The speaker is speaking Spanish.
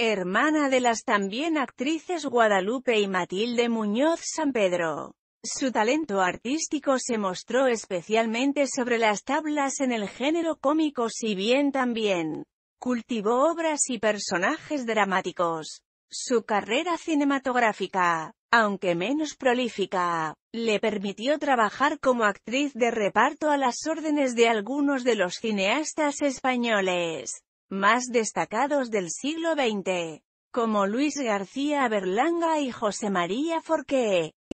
hermana de las también actrices Guadalupe y Matilde Muñoz San Pedro. Su talento artístico se mostró especialmente sobre las tablas en el género cómico si bien también cultivó obras y personajes dramáticos. Su carrera cinematográfica, aunque menos prolífica, le permitió trabajar como actriz de reparto a las órdenes de algunos de los cineastas españoles más destacados del siglo XX, como Luis García Berlanga y José María Forqué.